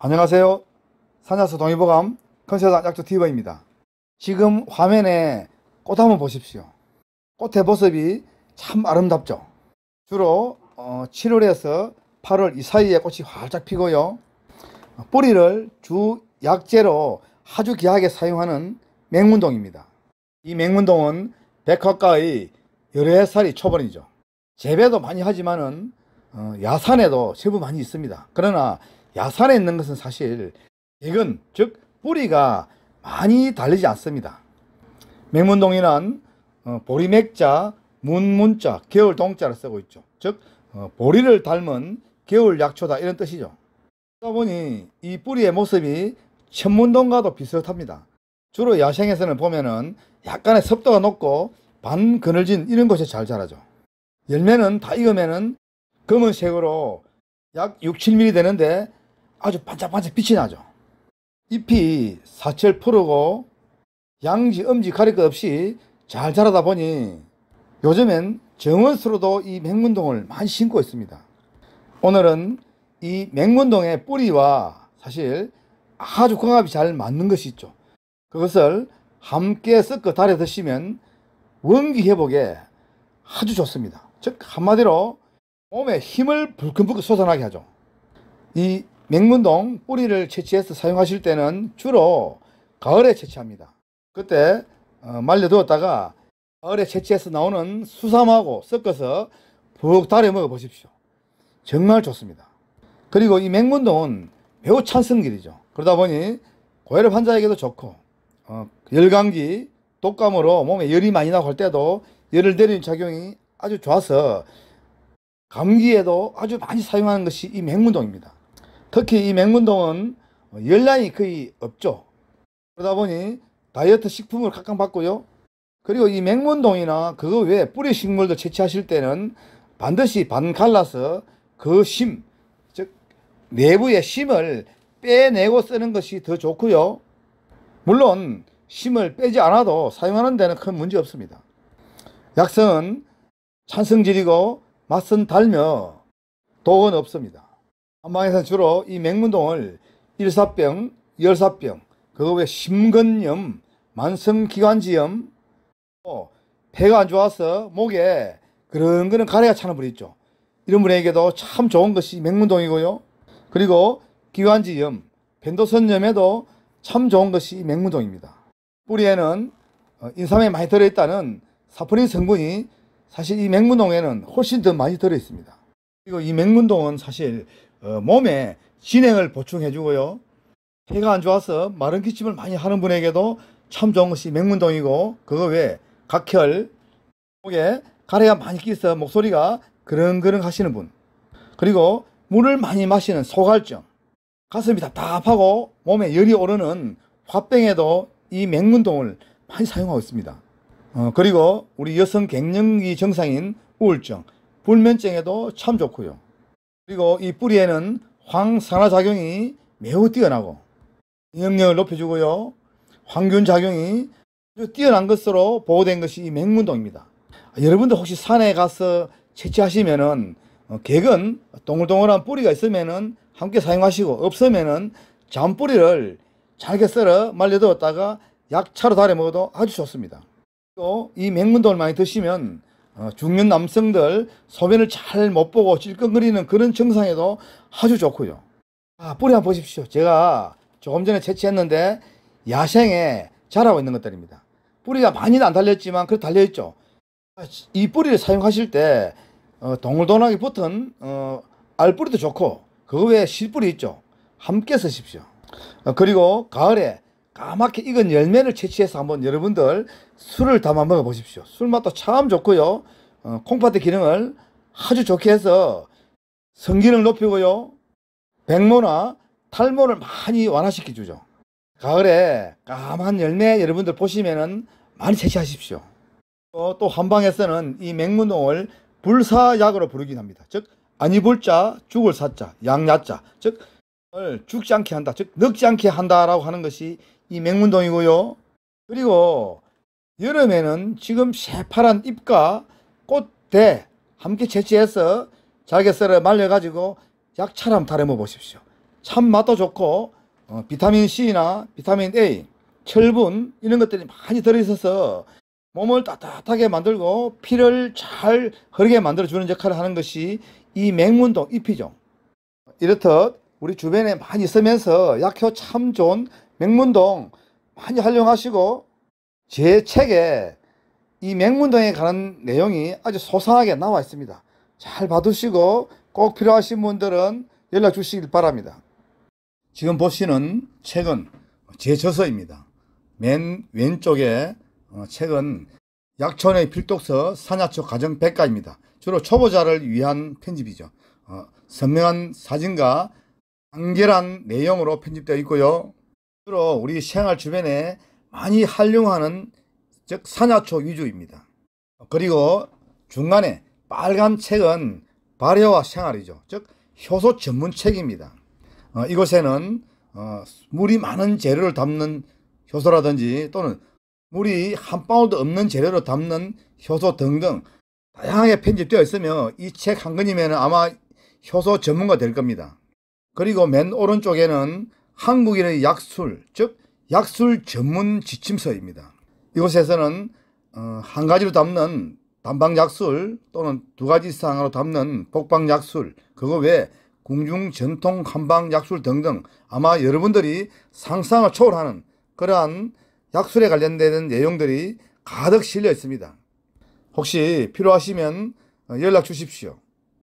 안녕하세요. 산야수 동의보감 컨셉단 약조 티버입니다. 지금 화면에 꽃 한번 보십시오. 꽃의 모습이 참 아름답죠. 주로 7월에서 어, 8월 이 사이에 꽃이 활짝 피고요. 뿌리를 주 약재로 아주 귀하게 사용하는 맹문동입니다. 이 맹문동은 백화가의 여러 살이 초반이죠. 재배도 많이 하지만은 어, 야산에도 세부 많이 있습니다. 그러나 야산에 있는 것은 사실 이건 즉 뿌리가 많이 달리지 않습니다. 맹문동이는 어, 보리맥자, 문문자, 개울동자를 쓰고 있죠. 즉 어, 보리를 닮은 개울약초다 이런 뜻이죠. 그러다 보니 이 뿌리의 모습이 천문동과도 비슷합니다. 주로 야생에서는 보면은 약간의 습도가 높고 반그늘진 이런 곳에 잘 자라죠. 열매는 다 익으면은 검은색으로 약 6, 7mm 되는데 아주 반짝반짝 빛이 나죠. 잎이 사철 푸르고 양지 음지 가릴 것 없이 잘 자라다 보니 요즘엔 정원수로도 이 맹문동을 많이 심고 있습니다. 오늘은 이 맹문동의 뿌리와 사실 아주 궁합이 잘 맞는 것이 있죠. 그것을 함께 섞어 달여 드시면 원기 회복에 아주 좋습니다. 즉 한마디로 몸에 힘을 불끈불끈 솟아나게 하죠. 이 맹문동 뿌리를 채취해서 사용하실 때는 주로 가을에 채취합니다. 그때 어, 말려두었다가 가을에 채취해서 나오는 수삼하고 섞어서 푹 달여 먹어 보십시오. 정말 좋습니다. 그리고 이 맹문동은 매우 찬성길이죠. 그러다 보니 고혈압 환자에게도 좋고 어, 열감기, 독감으로 몸에 열이 많이 나고 할 때도 열을 내리는 작용이 아주 좋아서 감기에도 아주 많이 사용하는 것이 이 맹문동입니다. 특히 이 맹문동은 열량이 거의 없죠. 그러다 보니 다이어트 식품을 각광받고요. 그리고 이 맹문동이나 그 외에 뿌리 식물도 채취하실 때는 반드시 반 갈라서 그 심, 즉 내부의 심을 빼내고 쓰는 것이 더 좋고요. 물론 심을 빼지 않아도 사용하는 데는 큰 문제 없습니다. 약성은 찬성질이고 맛은 달며 독은 없습니다. 한방에서 주로 이 맹문동을 일사병, 열사병, 그 외에 심근염, 만성기관지염, 또폐가안 좋아서 목에 그런 거는 가래가 차는 분이 있죠. 이런 분에게도 참 좋은 것이 맹문동이고요. 그리고 기관지염, 변도선염에도참 좋은 것이 맹문동입니다. 뿌리에는 어, 인삼에 많이 들어있다는 사포닌 성분이 사실 이 맹문동에는 훨씬 더 많이 들어있습니다. 그리고 이 맹문동은 사실 어, 몸에 진행을 보충해 주고요. 해가 안 좋아서 마른 기침을 많이 하는 분에게도 참 좋은 것이 맹문동이고 그거 외에 각혈, 목에 가래가 많이 끼서 목소리가 그릉그릉 하시는 분 그리고 물을 많이 마시는 소갈증 가슴이 답답하고 몸에 열이 오르는 화병에도 이 맹문동을 많이 사용하고 있습니다. 어, 그리고 우리 여성 갱년기 증상인 우울증, 불면증에도 참 좋고요. 그리고 이 뿌리에는 황산화작용이 매우 뛰어나고 영역을 높여주고요. 황균작용이 뛰어난 것으로 보호된 것이 이 맹문동입니다. 아, 여러분들 혹시 산에 가서 채취하시면은 어, 객은 동글동글한 뿌리가 있으면은 함께 사용하시고 없으면은 잔뿌리를 잘게 썰어 말려두었다가 약차로 달여 먹어도 아주 좋습니다. 또 이 맹문동을 많이 드시면 어, 중년 남성들 소변을 잘 못 보고 질끈거리는 그런 증상에도 아주 좋고요. 아, 뿌리 한번 보십시오. 제가 조금 전에 채취했는데 야생에 자라고 있는 것들입니다. 뿌리가 많이는 안 달렸지만 그래 달려있죠. 아, 이 뿌리를 사용하실 때 어, 동글동글하게 붙은 어, 알뿌리도 좋고 그 외에 실뿌리 있죠. 함께 쓰십시오. 어, 그리고 가을에 까맣게 익은 열매를 채취해서 한번 여러분들 술을 담아 먹어 보십시오. 술맛도 참 좋고요. 어, 콩팥의 기능을 아주 좋게 해서 성기능 높이고요. 백모나 탈모를 많이 완화시켜 주죠. 가을에 까만 열매 여러분들 보시면은 많이 채취하십시오. 어, 또 한방에서는 이 맹문동을 불사약으로 부르긴 합니다. 즉 아니불자 죽을 사자 양야자 즉 죽지 않게 한다 즉 늙지 않게 한다라고 하는 것이 이 맹문동이고요. 그리고 여름에는 지금 새파란 잎과 꽃대 함께 채취해서 잘게 썰어 말려가지고 약차럼 달려 먹어보십시오. 참 맛도 좋고 어, 비타민C나 비타민A, 철분 이런 것들이 많이 들어있어서 몸을 따뜻하게 만들고 피를 잘 흐르게 만들어주는 역할을 하는 것이 이 맹문동 잎이죠. 이렇듯 우리 주변에 많이 쓰면서 약효 참 좋은 맹문동 많이 활용하시고 제 책에 이 맹문동에 관한 내용이 아주 소상하게 나와 있습니다. 잘 봐두시고꼭 필요하신 분들은 연락 주시길 바랍니다. 지금 보시는 책은 제 저서입니다. 맨 왼쪽에 어, 책은 약천의 필독서 산야초 가정 백과입니다. 주로 초보자를 위한 편집이죠. 어, 선명한 사진과 간결한 내용으로 편집되어 있고요. 주로 우리 생활 주변에 많이 활용하는 즉산화초 위주입니다. 그리고 중간에 빨간 책은 발효와 생활이죠. 즉 효소 전문 책입니다. 어, 이곳에는 어, 물이 많은 재료를 담는 효소라든지 또는 물이 한 방울도 없는 재료로 담는 효소 등등 다양하게 편집되어 있으며 이 책 한 권이면 아마 효소 전문가 될 겁니다. 그리고 맨 오른쪽에는 한국인의 약술, 즉 약술 전문 지침서입니다. 이곳에서는 어, 한 가지로 담는 단방 약술 또는 두 가지 이상으로 담는 복방 약술, 그거 외에 궁중 전통 한방 약술 등등 아마 여러분들이 상상을 초월하는 그러한 약술에 관련되 내용들이 가득 실려 있습니다. 혹시 필요하시면 연락 주십시오.